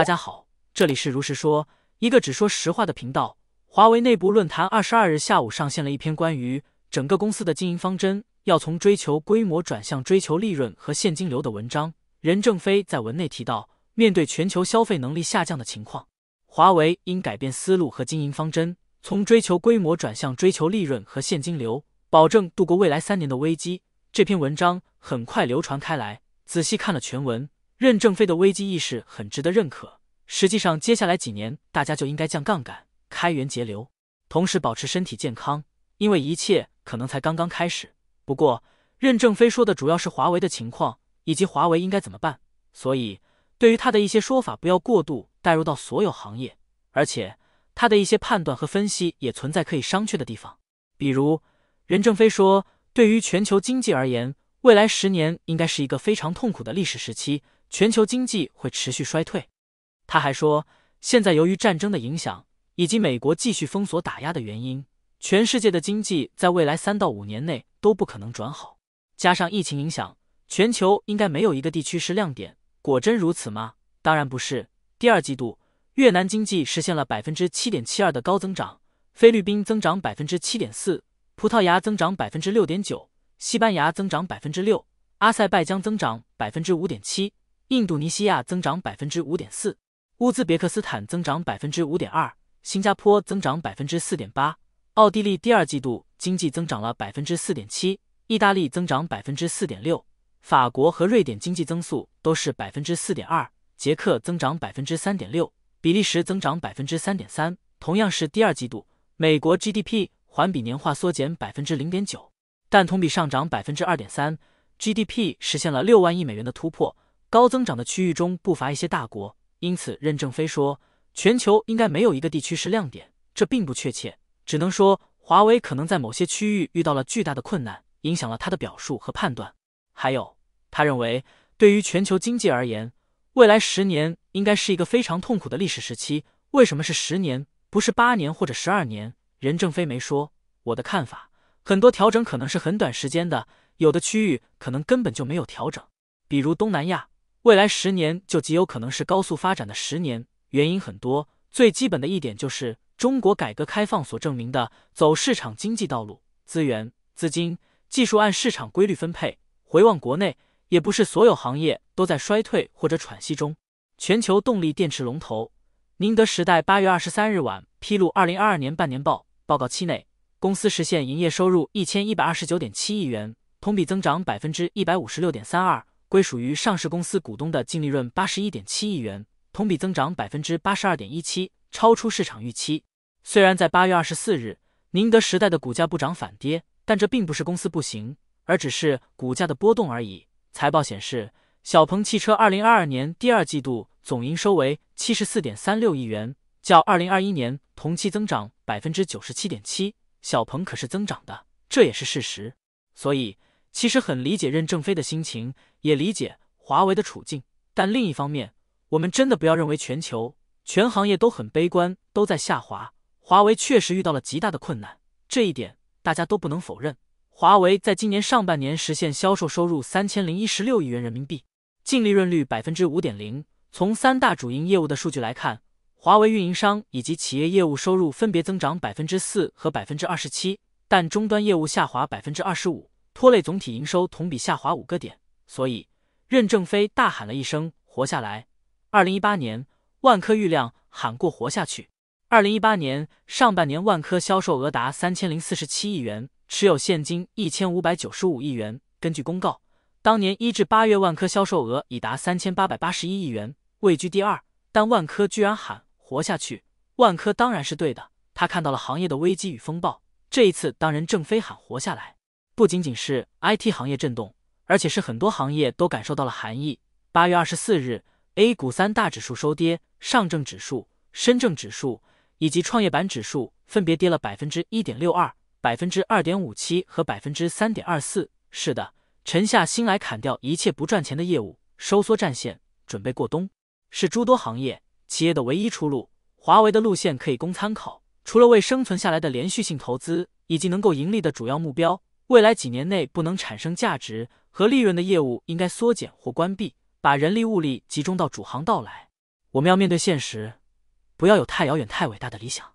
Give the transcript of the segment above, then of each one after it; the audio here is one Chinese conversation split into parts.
大家好，这里是如实说，一个只说实话的频道。华为内部论坛二十二日下午上线了一篇关于整个公司的经营方针要从追求规模转向追求利润和现金流的文章。任正非在文内提到，面对全球消费能力下降的情况，华为应改变思路和经营方针，从追求规模转向追求利润和现金流，保证度过未来三年的危机。这篇文章很快流传开来，仔细看了全文。任正非的危机意识很值得认可。实际上，接下来几年大家就应该降杠杆、开源节流，同时保持身体健康，因为一切可能才刚刚开始。不过，任正非说的主要是华为的情况以及华为应该怎么办，所以对于他的一些说法，不要过度带入到所有行业。而且，他的一些判断和分析也存在可以商榷的地方。比如，任正非说，对于全球经济而言，未来十年应该是一个非常痛苦的历史时期。全球经济会持续衰退，他还说，现在由于战争的影响以及美国继续封锁打压的原因，全世界的经济在未来三到五年内都不可能转好。加上疫情影响，全球应该没有一个地区是亮点。果真如此吗？当然不是。第二季度，越南经济实现了百分之七点七二的高增长，菲律宾增长百分之七点四，葡萄牙增长百分之六点九，西班牙增长百分之六，阿塞拜疆增长百分之五点七。印度尼西亚增长百分之五点四，乌兹别克斯坦增长百分之五点二，新加坡增长百分之四点八，奥地利第二季度经济增长了百分之四点七，意大利增长百分之四点六，法国和瑞典经济增速都是百分之四点二，捷克增长百分之三点六，比利时增长百分之三点三。同样是第二季度，美国 GDP 环比年化缩减百分之零点九，但同比上涨百分之二点三，GDP 实现了六万亿美元的突破。高增长的区域中不乏一些大国，因此任正非说，全球应该没有一个地区是亮点，这并不确切，只能说华为可能在某些区域遇到了巨大的困难，影响了他的表述和判断。还有，他认为对于全球经济而言，未来十年应该是一个非常痛苦的历史时期。为什么是十年，不是八年或者十二年？任正非没说。我的看法，很多调整可能是很短时间的，有的区域可能根本就没有调整，比如东南亚。未来十年就极有可能是高速发展的十年，原因很多，最基本的一点就是中国改革开放所证明的走市场经济道路，资源、资金、技术按市场规律分配。回望国内，也不是所有行业都在衰退或者喘息中。全球动力电池龙头宁德时代八月二十三日晚披露二零二二年半年报，报告期内，公司实现营业收入一千一百二十九点七亿元，同比增长百分之一百五十六点三二。归属于上市公司股东的净利润八十一点七亿元，同比增长百分之八十二点一七，超出市场预期。虽然在八月二十四日，宁德时代的股价不涨反跌，但这并不是公司不行，而只是股价的波动而已。财报显示，小鹏汽车二零二二年第二季度总营收为七十四点三六亿元，较二零二一年同期增长百分之九十七点七。小鹏可是增长的，这也是事实。所以。其实很理解任正非的心情，也理解华为的处境。但另一方面，我们真的不要认为全球全行业都很悲观，都在下滑。华为确实遇到了极大的困难，这一点大家都不能否认。华为在今年上半年实现销售收入三千零一十六亿元人民币，净利润率百分之五点零。从三大主营业务的数据来看，华为运营商以及企业业务收入分别增长百分之四和百分之二十七，但终端业务下滑百分之二十五。拖累总体营收同比下滑五个点，所以任正非大喊了一声“活下来”。二零一八年，万科郁亮喊过“活下去”。二零一八年上半年，万科销售额达三千零四十七亿元，持有现金一千五百九十五亿元。根据公告，当年一至八月，万科销售额已达三千八百八十一亿元，位居第二。但万科居然喊“活下去”，万科当然是对的。他看到了行业的危机与风暴。这一次，当任正非喊“活下来”。不仅仅是 IT 行业震动，而且是很多行业都感受到了寒意。八月二十四日，A 股三大指数收跌，上证指数、深证指数以及创业板指数分别跌了百分之一点六二、百分之二点五七和百分之三点二四。是的，沉下心来砍掉一切不赚钱的业务，收缩战线，准备过冬，是诸多行业企业的唯一出路。华为的路线可以供参考，除了为生存下来的连续性投资以及能够盈利的主要目标。未来几年内不能产生价值和利润的业务，应该缩减或关闭，把人力物力集中到主航道来。我们要面对现实，不要有太遥远、太伟大的理想。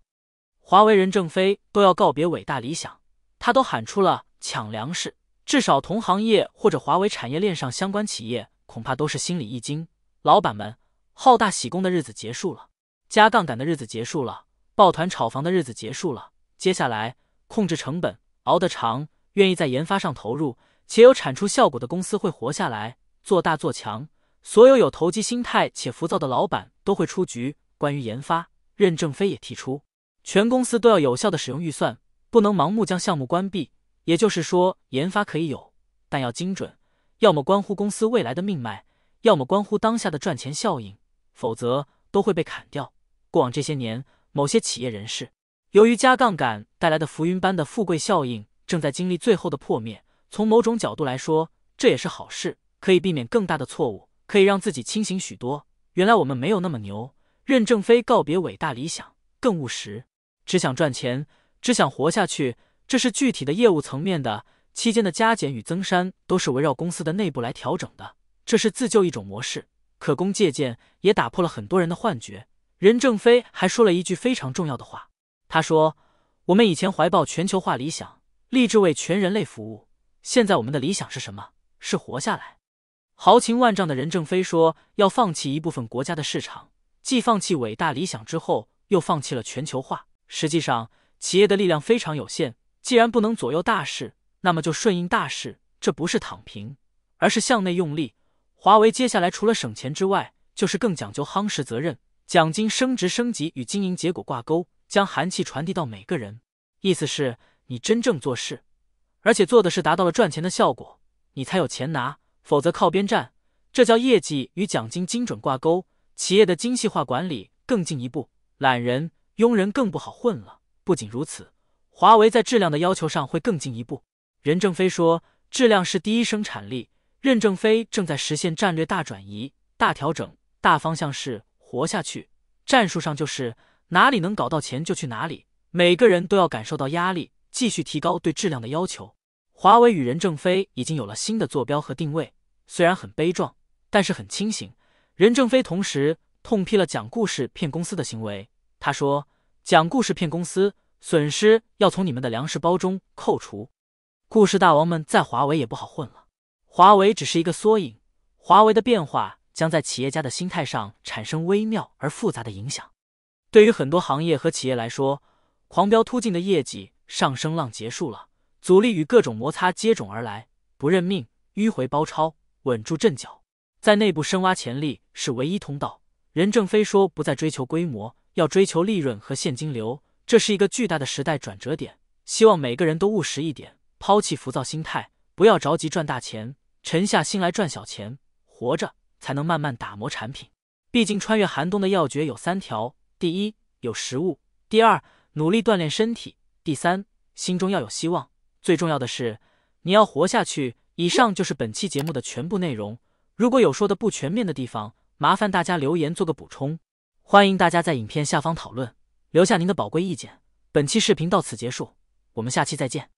华为任正非都要告别伟大理想，他都喊出了“抢粮食”。至少同行业或者华为产业链上相关企业，恐怕都是心里一惊。老板们，好大喜功的日子结束了，加杠杆的日子结束了，抱团炒房的日子结束了。接下来，控制成本，熬得长。愿意在研发上投入且有产出效果的公司会活下来做大做强，所有有投机心态且浮躁的老板都会出局。关于研发，任正非也提出，全公司都要有效的使用预算，不能盲目将项目关闭。也就是说，研发可以有，但要精准，要么关乎公司未来的命脉，要么关乎当下的赚钱效应，否则都会被砍掉。过往这些年，某些企业人士由于加杠杆带来的浮云般的富贵效应。正在经历最后的破灭，从某种角度来说，这也是好事，可以避免更大的错误，可以让自己清醒许多。原来我们没有那么牛。任正非告别伟大理想，更务实，只想赚钱，只想活下去。这是具体的业务层面的期间的加减与增删，都是围绕公司的内部来调整的。这是自救一种模式，可供借鉴，也打破了很多人的幻觉。任正非还说了一句非常重要的话，他说：“我们以前怀抱全球化理想。”立志为全人类服务。现在我们的理想是什么？是活下来。豪情万丈的任正非说要放弃一部分国家的市场，既放弃伟大理想之后，又放弃了全球化。实际上，企业的力量非常有限，既然不能左右大势，那么就顺应大势。这不是躺平，而是向内用力。华为接下来除了省钱之外，就是更讲究夯实责任，奖金、升职、升级与经营结果挂钩，将寒气传递到每个人。意思是。你真正做事，而且做的是达到了赚钱的效果，你才有钱拿，否则靠边站。这叫业绩与奖金精准挂钩，企业的精细化管理更进一步。懒人、庸人更不好混了。不仅如此，华为在质量的要求上会更进一步。任正非说：“质量是第一生产力。”任正非正在实现战略大转移、大调整，大方向是活下去，战术上就是哪里能搞到钱就去哪里，每个人都要感受到压力。继续提高对质量的要求。华为与任正非已经有了新的坐标和定位，虽然很悲壮，但是很清醒。任正非同时痛批了讲故事骗公司的行为，他说：“讲故事骗公司，损失要从你们的粮食包中扣除。”故事大王们在华为也不好混了。华为只是一个缩影，华为的变化将在企业家的心态上产生微妙而复杂的影响。对于很多行业和企业来说，狂飙突进的业绩。上升浪结束了，阻力与各种摩擦接踵而来。不认命，迂回包抄，稳住阵脚，在内部深挖潜力是唯一通道。任正非说：“不再追求规模，要追求利润和现金流。”这是一个巨大的时代转折点。希望每个人都务实一点，抛弃浮躁心态，不要着急赚大钱，沉下心来赚小钱，活着才能慢慢打磨产品。毕竟穿越寒冬的要诀有三条：第一，有食物；第二，努力锻炼身体。第三，心中要有希望。最重要的是，你要活下去。以上就是本期节目的全部内容。如果有说的不全面的地方，麻烦大家留言做个补充。欢迎大家在影片下方讨论，留下您的宝贵意见。本期视频到此结束，我们下期再见。